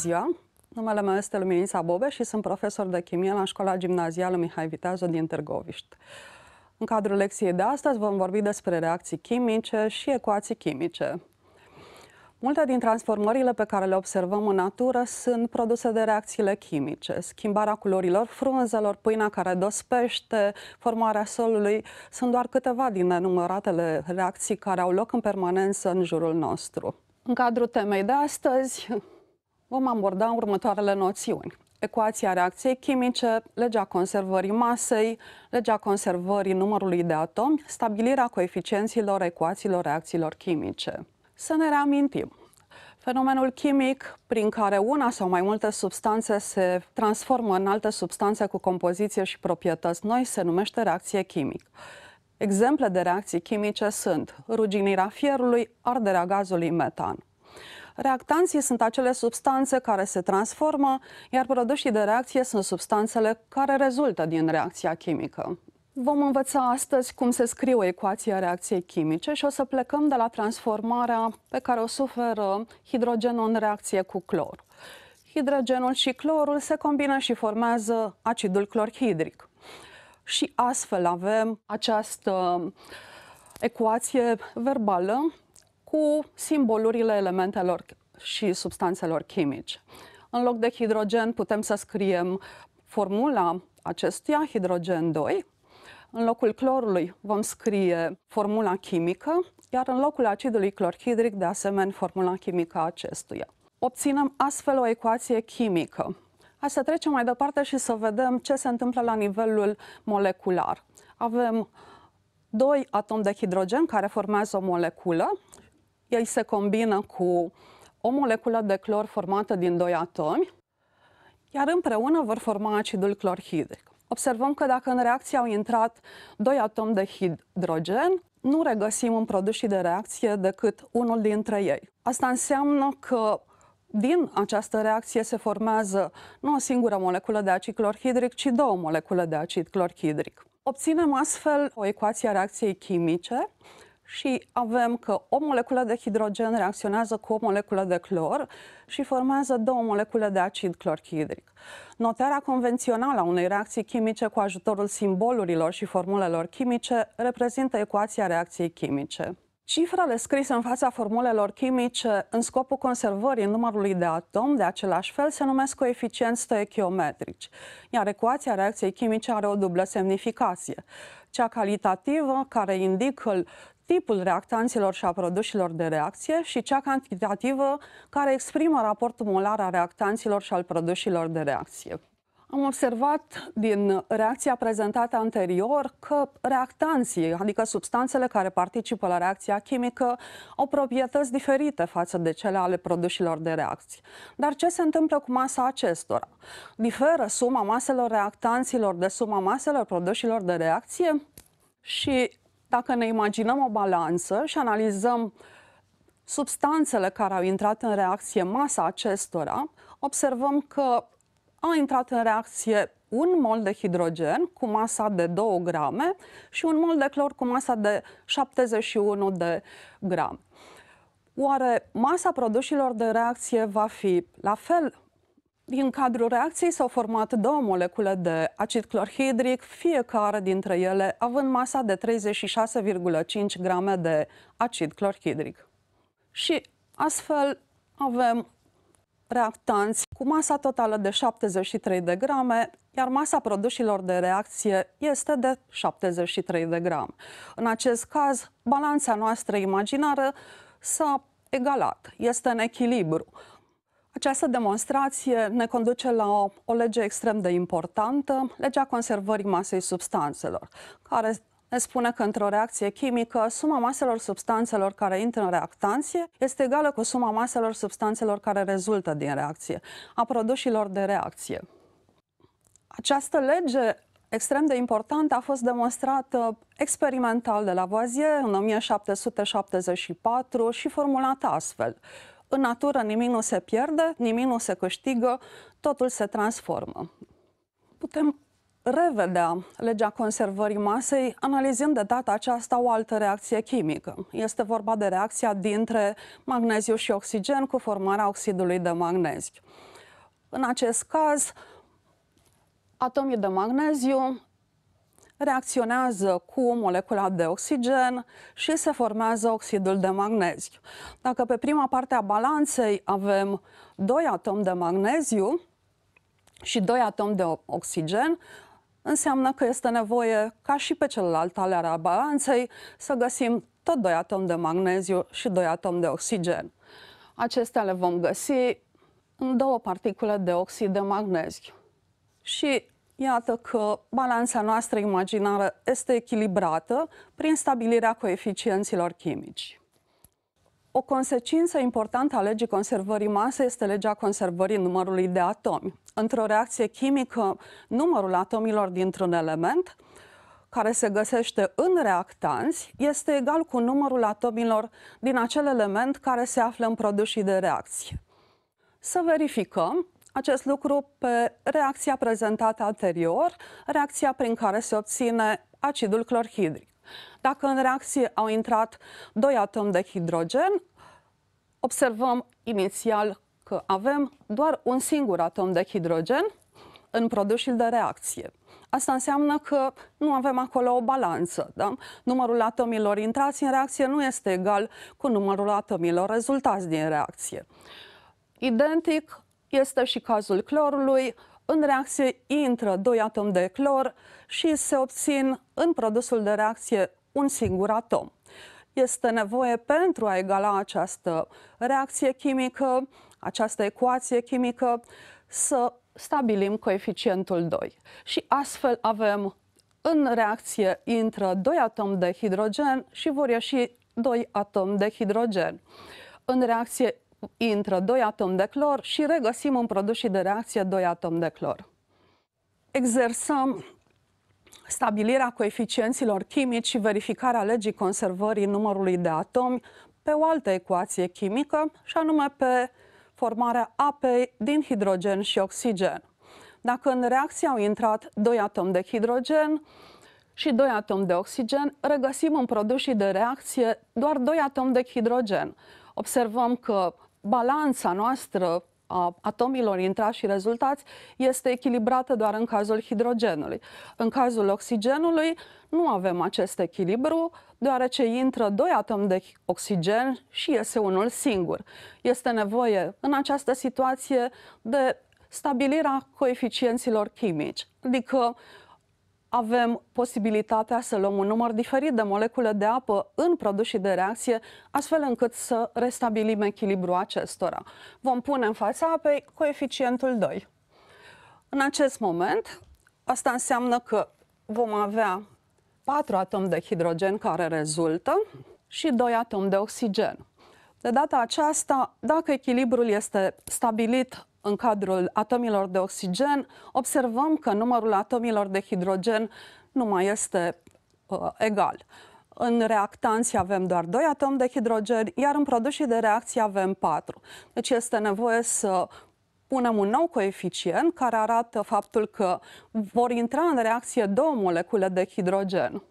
ziua! Numele meu este Luminița Bobe și sunt profesor de chimie la școala gimnazială Mihai Vitează din Târgoviști. În cadrul lecției de astăzi vom vorbi despre reacții chimice și ecuații chimice. Multe din transformările pe care le observăm în natură sunt produse de reacțiile chimice. Schimbarea culorilor frunzelor, pâinea care dospește, formarea solului, sunt doar câteva din nenumăratele reacții care au loc în permanență în jurul nostru. În cadrul temei de astăzi, Vom aborda următoarele noțiuni. Ecuația reacției chimice, legea conservării masei, legea conservării numărului de atomi, stabilirea coeficienților ecuațiilor reacțiilor chimice. Să ne reamintim. Fenomenul chimic prin care una sau mai multe substanțe se transformă în alte substanțe cu compoziție și proprietăți noi se numește reacție chimică. Exemple de reacții chimice sunt ruginirea fierului, arderea gazului metan. Reactanții sunt acele substanțe care se transformă, iar produsii de reacție sunt substanțele care rezultă din reacția chimică. Vom învăța astăzi cum se scrie o ecuație a reacției chimice și o să plecăm de la transformarea pe care o suferă hidrogenul în reacție cu clor. Hidrogenul și clorul se combină și formează acidul clorhidric. Și astfel avem această ecuație verbală cu simbolurile elementelor și substanțelor chimice. În loc de hidrogen putem să scriem formula acestuia, hidrogen 2. În locul clorului vom scrie formula chimică, iar în locul acidului clorhidric, de asemenea, formula chimică a acestuia. Obținem astfel o ecuație chimică. Hai să trecem mai departe și să vedem ce se întâmplă la nivelul molecular. Avem doi atomi de hidrogen care formează o moleculă ei se combină cu o moleculă de clor formată din doi atomi, iar împreună vor forma acidul clorhidric. Observăm că dacă în reacție au intrat doi atomi de hidrogen, nu regăsim în produsii de reacție decât unul dintre ei. Asta înseamnă că din această reacție se formează nu o singură moleculă de acid clorhidric, ci două molecule de acid clorhidric. Obținem astfel o ecuație a reacției chimice și avem că o moleculă de hidrogen reacționează cu o moleculă de clor și formează două molecule de acid clorhidric. Notarea convențională a unei reacții chimice cu ajutorul simbolurilor și formulelor chimice reprezintă ecuația reacției chimice. Cifrele scrise în fața formulelor chimice în scopul conservării numărului de atom de același fel se numesc coeficienți stoechiometrici, iar ecuația reacției chimice are o dublă semnificație, cea calitativă, care indică tipul reactanților și a produșilor de reacție și cea cantitativă care exprimă raportul molar a reactanților și al produșilor de reacție. Am observat din reacția prezentată anterior că reactanții, adică substanțele care participă la reacția chimică, au proprietăți diferite față de cele ale produșilor de reacție. Dar ce se întâmplă cu masa acestora? Diferă suma maselor reactanților de suma maselor produșilor de reacție? Și dacă ne imaginăm o balanță și analizăm substanțele care au intrat în reacție, masa acestora, observăm că a intrat în reacție un mol de hidrogen cu masa de 2 grame și un mol de clor cu masa de 71 de grame. Oare masa produsilor de reacție va fi la fel din cadrul reacției s-au format două molecule de acid clorhidric, fiecare dintre ele având masa de 36,5 grame de acid clorhidric. Și astfel avem reactanți cu masa totală de 73 de grame, iar masa produsilor de reacție este de 73 de grame. În acest caz, balanța noastră imaginară s-a egalat, este în echilibru. Această demonstrație ne conduce la o, o lege extrem de importantă, legea conservării masei substanțelor, care ne spune că într-o reacție chimică, suma maselor substanțelor care intră în reactanție este egală cu suma maselor substanțelor care rezultă din reacție, a produșilor de reacție. Această lege extrem de importantă a fost demonstrată experimental de la Lavoisier în 1774 și formulată astfel – în natură nimic nu se pierde, nimic nu se câștigă, totul se transformă. Putem revedea legea conservării masei analizând de data aceasta o altă reacție chimică. Este vorba de reacția dintre magneziu și oxigen cu formarea oxidului de magneziu. În acest caz, atomii de magneziu reacționează cu molecula de oxigen și se formează oxidul de magneziu. Dacă pe prima parte a balanței avem 2 atomi de magneziu și 2 atomi de oxigen, înseamnă că este nevoie, ca și pe celălalt ale a balanței, să găsim tot 2 atomi de magneziu și 2 atomi de oxigen. Acestea le vom găsi în două particule de oxid de magneziu. Și iată că balanța noastră imaginară este echilibrată prin stabilirea coeficienților chimici. O consecință importantă a legii conservării masei este legea conservării numărului de atomi. Într-o reacție chimică, numărul atomilor dintr-un element care se găsește în reactanți este egal cu numărul atomilor din acel element care se află în produsii de reacție. Să verificăm acest lucru pe reacția prezentată anterior, reacția prin care se obține acidul clorhidric. Dacă în reacție au intrat doi atomi de hidrogen, observăm inițial că avem doar un singur atom de hidrogen în produsul de reacție. Asta înseamnă că nu avem acolo o balanță. Da? Numărul atomilor intrați în reacție nu este egal cu numărul atomilor rezultați din reacție. Identic, este și cazul clorului. În reacție intră doi atomi de clor și se obțin în produsul de reacție un singur atom. Este nevoie pentru a egala această reacție chimică, această ecuație chimică, să stabilim coeficientul 2. Și astfel avem în reacție intră doi atomi de hidrogen și vor ieși doi atomi de hidrogen. În reacție intră 2 atomi de clor și regăsim în și de reacție 2 atomi de clor. Exersăm stabilirea coeficienților chimici și verificarea legii conservării numărului de atomi pe o altă ecuație chimică, și anume pe formarea apei din hidrogen și oxigen. Dacă în reacție au intrat doi atomi de hidrogen și doi atomi de oxigen, regăsim în produsii de reacție doar doi atomi de hidrogen. Observăm că balanța noastră a atomilor intrați și rezultați este echilibrată doar în cazul hidrogenului. În cazul oxigenului nu avem acest echilibru, deoarece intră doi atomi de oxigen și iese unul singur. Este nevoie în această situație de stabilirea coeficienților chimici, adică avem posibilitatea să luăm un număr diferit de molecule de apă în produsii de reacție, astfel încât să restabilim echilibrul acestora. Vom pune în fața apei coeficientul 2. În acest moment, asta înseamnă că vom avea 4 atomi de hidrogen care rezultă și 2 atomi de oxigen. De data aceasta, dacă echilibrul este stabilit în cadrul atomilor de oxigen, observăm că numărul atomilor de hidrogen nu mai este uh, egal. În reactanți avem doar 2 atomi de hidrogen, iar în produsii de reacție avem 4. Deci este nevoie să punem un nou coeficient care arată faptul că vor intra în reacție două molecule de hidrogen.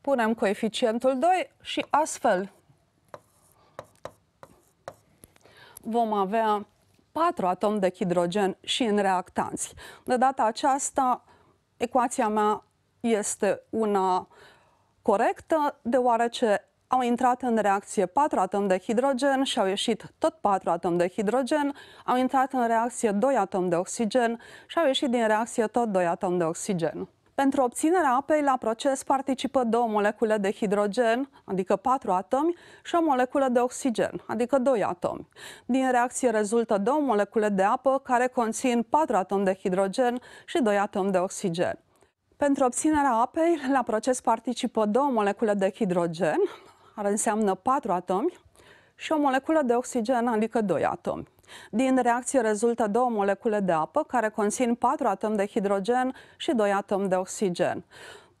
Punem coeficientul 2 și astfel vom avea patru atomi de hidrogen și în reactanți. De data aceasta, ecuația mea este una corectă, deoarece au intrat în reacție patru atomi de hidrogen și au ieșit tot patru atomi de hidrogen, au intrat în reacție doi atomi de oxigen și au ieșit din reacție tot doi atomi de oxigen. Pentru obținerea apei la proces participă două molecule de hidrogen, adică patru atomi, și o moleculă de oxigen, adică doi atomi. Din reacție rezultă două molecule de apă care conțin patru atomi de hidrogen și doi atomi de oxigen. Pentru obținerea apei, la proces participă două molecule de hidrogen, care înseamnă patru atomi, și o moleculă de oxigen, adică doi atomi. Din reacție rezultă două molecule de apă care conțin patru atomi de hidrogen și doi atomi de oxigen.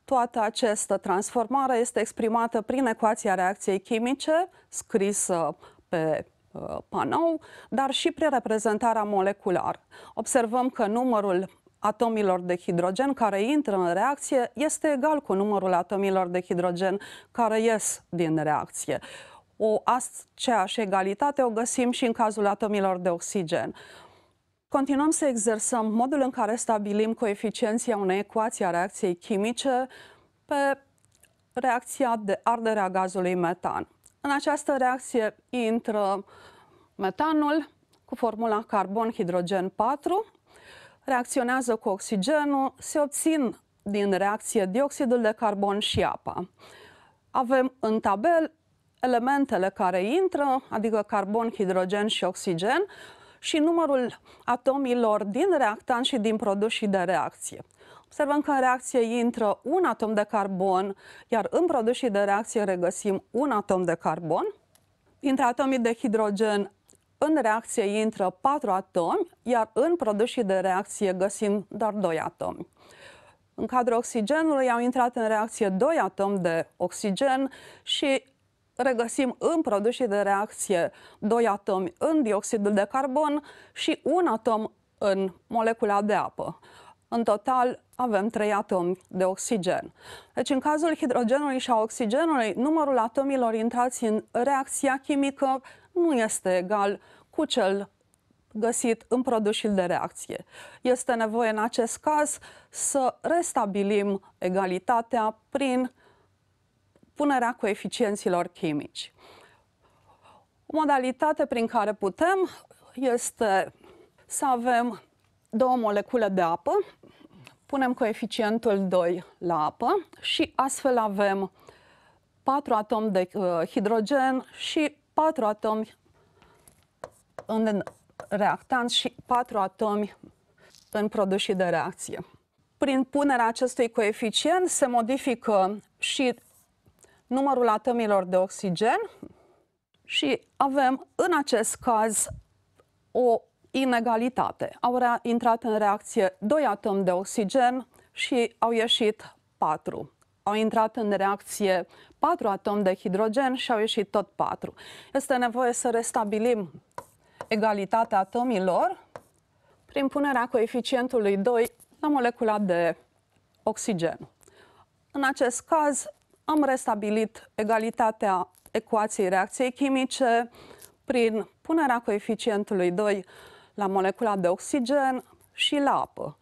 Toată această transformare este exprimată prin ecuația reacției chimice, scrisă pe uh, panou, dar și prin reprezentarea moleculară. Observăm că numărul atomilor de hidrogen care intră în reacție este egal cu numărul atomilor de hidrogen care ies din reacție. O aceeași egalitate o găsim și în cazul atomilor de oxigen. Continuăm să exersăm modul în care stabilim coeficienția unei ecuații a reacției chimice pe reacția de ardere a gazului metan. În această reacție intră metanul cu formula carbon-hidrogen 4, reacționează cu oxigenul, se obțin din reacție dioxidul de carbon și apa. Avem în tabel elementele care intră, adică carbon, hidrogen și oxigen, și numărul atomilor din reactant și din produsii de reacție. Observăm că în reacție intră un atom de carbon, iar în produsii de reacție regăsim un atom de carbon. Dintre atomii de hidrogen în reacție intră patru atomi, iar în produsii de reacție găsim doar doi atomi. În cadrul oxigenului au intrat în reacție doi atomi de oxigen și regăsim în produsii de reacție doi atomi în dioxidul de carbon și un atom în molecula de apă. În total avem trei atomi de oxigen. Deci în cazul hidrogenului și a oxigenului, numărul atomilor intrați în reacția chimică nu este egal cu cel găsit în produsul de reacție. Este nevoie în acest caz să restabilim egalitatea prin punerea coeficienților chimici. O modalitate prin care putem este să avem două molecule de apă, punem coeficientul 2 la apă și astfel avem 4 atomi de uh, hidrogen și 4 atomi în reactant și 4 atomi în produsii de reacție. Prin punerea acestui coeficient se modifică și numărul atomilor de oxigen și avem în acest caz o inegalitate. Au intrat în reacție 2 atomi de oxigen și au ieșit 4. Au intrat în reacție 4 atomi de hidrogen și au ieșit tot 4. Este nevoie să restabilim egalitatea atomilor prin punerea coeficientului 2 la molecula de oxigen. În acest caz, am restabilit egalitatea ecuației reacției chimice prin punerea coeficientului 2 la molecula de oxigen și la apă.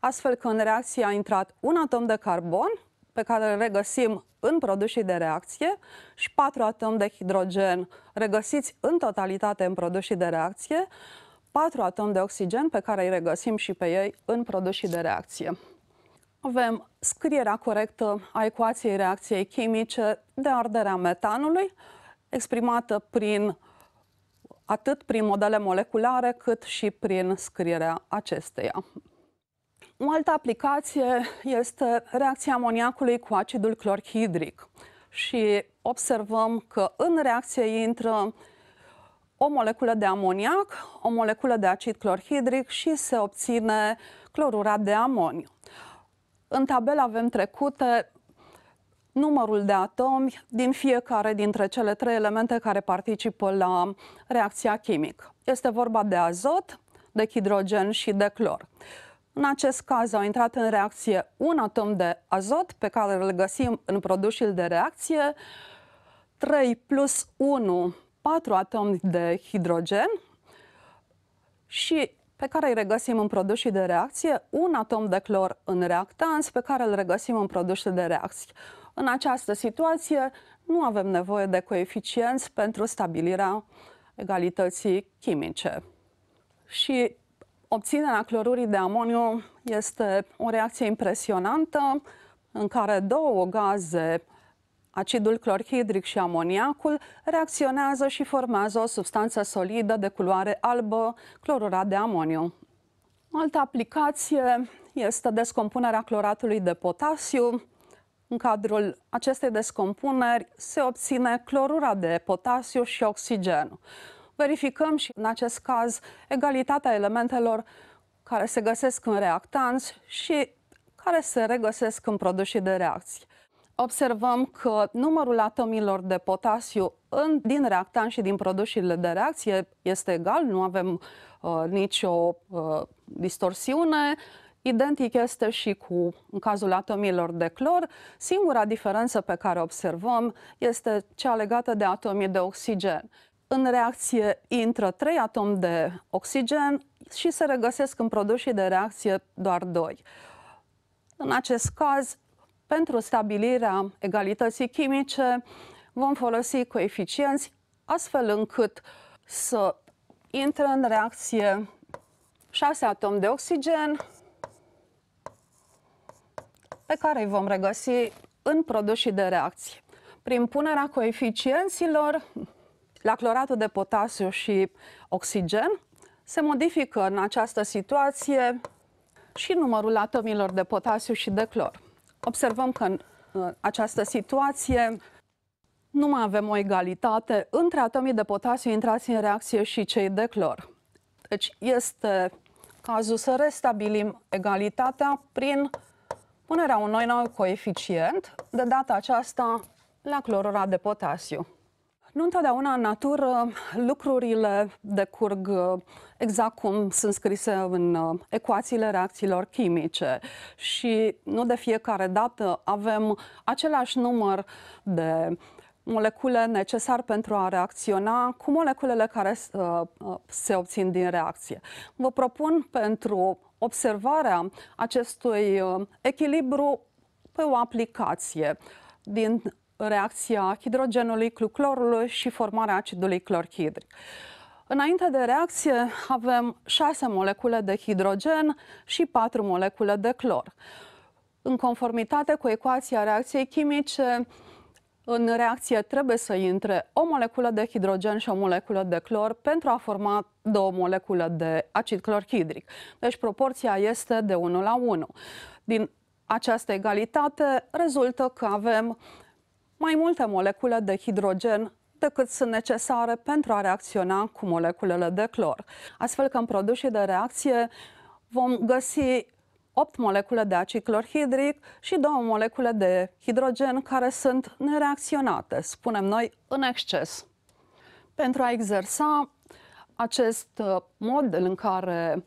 Astfel că în reacție a intrat un atom de carbon, pe care îl regăsim în produsii de reacție și patru atomi de hidrogen regăsiți în totalitate în produsii de reacție, patru atomi de oxigen pe care îi regăsim și pe ei în produsii de reacție avem scrierea corectă a ecuației reacției chimice de ardere a metanului, exprimată prin atât prin modele moleculare, cât și prin scrierea acesteia. O altă aplicație este reacția amoniacului cu acidul clorhidric și observăm că în reacție intră o moleculă de amoniac, o moleculă de acid clorhidric și se obține clorura de amoniu. În tabel avem trecute numărul de atomi din fiecare dintre cele trei elemente care participă la reacția chimică. Este vorba de azot, de hidrogen și de clor. În acest caz au intrat în reacție un atom de azot pe care îl găsim în produsul de reacție, 3 plus 1, 4 atomi de hidrogen și pe care îi regăsim în produsii de reacție, un atom de clor în reactanți pe care îl regăsim în produsii de reacție. În această situație nu avem nevoie de coeficienți pentru stabilirea egalității chimice. Și obținerea clorurii de amoniu este o reacție impresionantă în care două gaze Acidul clorhidric și amoniacul reacționează și formează o substanță solidă de culoare albă, clorurat de amoniu. Altă aplicație este descompunerea cloratului de potasiu. În cadrul acestei descompuneri se obține clorura de potasiu și oxigen. Verificăm și în acest caz egalitatea elementelor care se găsesc în reactanți și care se regăsesc în produsii de reacție observăm că numărul atomilor de potasiu în, din reactan și din produsele de reacție este egal, nu avem uh, nicio uh, distorsiune. Identic este și cu în cazul atomilor de clor. Singura diferență pe care observăm este cea legată de atomii de oxigen. În reacție intră 3 atomi de oxigen și se regăsesc în produsii de reacție doar 2. În acest caz, pentru stabilirea egalității chimice vom folosi coeficienți astfel încât să intre în reacție 6 atomi de oxigen pe care îi vom regăsi în produsii de reacție. Prin punerea coeficienților la cloratul de potasiu și oxigen, se modifică în această situație și numărul atomilor de potasiu și de clor observăm că în uh, această situație nu mai avem o egalitate între atomii de potasiu intrați în reacție și cei de clor. Deci este cazul să restabilim egalitatea prin punerea unui nou coeficient, de data aceasta la clorura de potasiu. Nu întotdeauna în natură lucrurile decurg uh, exact cum sunt scrise în uh, ecuațiile reacțiilor chimice și nu de fiecare dată avem același număr de molecule necesar pentru a reacționa cu moleculele care uh, se obțin din reacție. Vă propun pentru observarea acestui echilibru pe o aplicație din reacția hidrogenului cu clorul și formarea acidului clorhidric. Înainte de reacție avem 6 molecule de hidrogen și 4 molecule de clor. În conformitate cu ecuația reacției chimice, în reacție trebuie să intre o moleculă de hidrogen și o moleculă de clor pentru a forma două molecule de acid clorhidric. Deci proporția este de 1 la 1. Din această egalitate rezultă că avem mai multe molecule de hidrogen decât sunt necesare pentru a reacționa cu moleculele de clor. Astfel că în produsii de reacție vom găsi 8 molecule de acid clorhidric și două molecule de hidrogen care sunt nereacționate, spunem noi, în exces. Pentru a exersa acest uh, model în care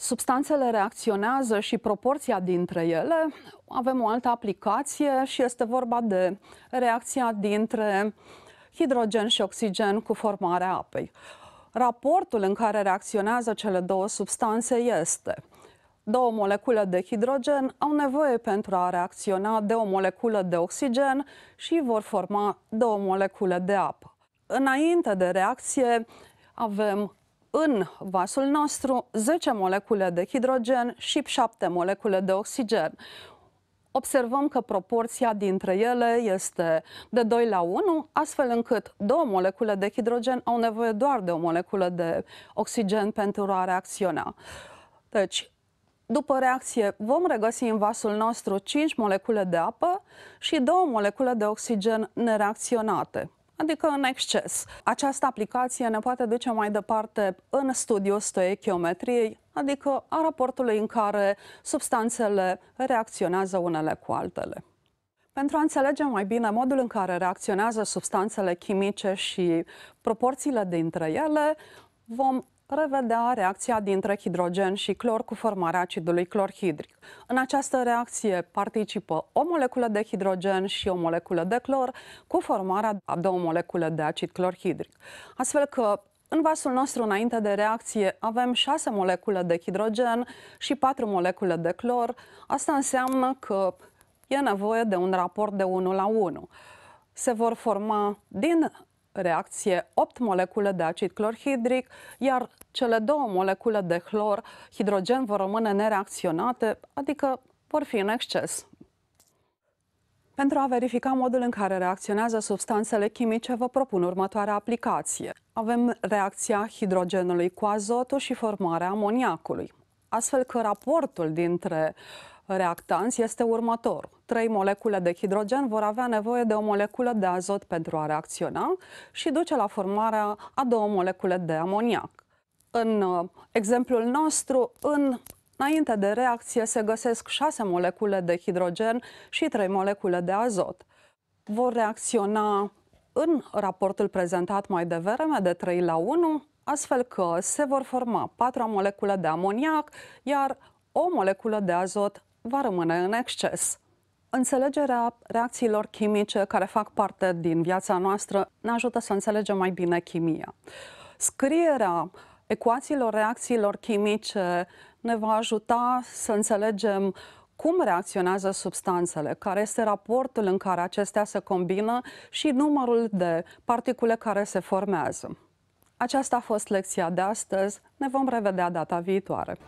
substanțele reacționează și proporția dintre ele. Avem o altă aplicație și este vorba de reacția dintre hidrogen și oxigen cu formarea apei. Raportul în care reacționează cele două substanțe este două molecule de hidrogen au nevoie pentru a reacționa de o moleculă de oxigen și vor forma două molecule de apă. Înainte de reacție avem în vasul nostru 10 molecule de hidrogen și 7 molecule de oxigen. Observăm că proporția dintre ele este de 2 la 1, astfel încât două molecule de hidrogen au nevoie doar de o moleculă de oxigen pentru a reacționa. Deci, după reacție, vom regăsi în vasul nostru 5 molecule de apă și două molecule de oxigen nereacționate adică în exces. Această aplicație ne poate duce mai departe în studiul stoechiometriei, adică a raportului în care substanțele reacționează unele cu altele. Pentru a înțelege mai bine modul în care reacționează substanțele chimice și proporțiile dintre ele, vom prevedea reacția dintre hidrogen și clor cu formarea acidului clorhidric. În această reacție participă o moleculă de hidrogen și o moleculă de clor cu formarea a două molecule de acid clorhidric. Astfel că în vasul nostru, înainte de reacție, avem 6 molecule de hidrogen și 4 molecule de clor. Asta înseamnă că e nevoie de un raport de 1 la 1. Se vor forma din reacție 8 molecule de acid clorhidric, iar cele două molecule de clor hidrogen vor rămâne nereacționate, adică vor fi în exces. Pentru a verifica modul în care reacționează substanțele chimice, vă propun următoarea aplicație. Avem reacția hidrogenului cu azotul și formarea amoniacului, astfel că raportul dintre uh, reactanți este următor. Trei molecule de hidrogen vor avea nevoie de o moleculă de azot pentru a reacționa și duce la formarea a două molecule de amoniac. În uh, exemplul nostru, în Înainte de reacție se găsesc șase molecule de hidrogen și trei molecule de azot. Vor reacționa în raportul prezentat mai devreme de 3 la 1, astfel că se vor forma patru molecule de amoniac, iar o moleculă de azot va rămâne în exces. Înțelegerea reacțiilor chimice care fac parte din viața noastră ne ajută să înțelegem mai bine chimia. Scrierea ecuațiilor reacțiilor chimice ne va ajuta să înțelegem cum reacționează substanțele, care este raportul în care acestea se combină și numărul de particule care se formează. Aceasta a fost lecția de astăzi. Ne vom revedea data viitoare.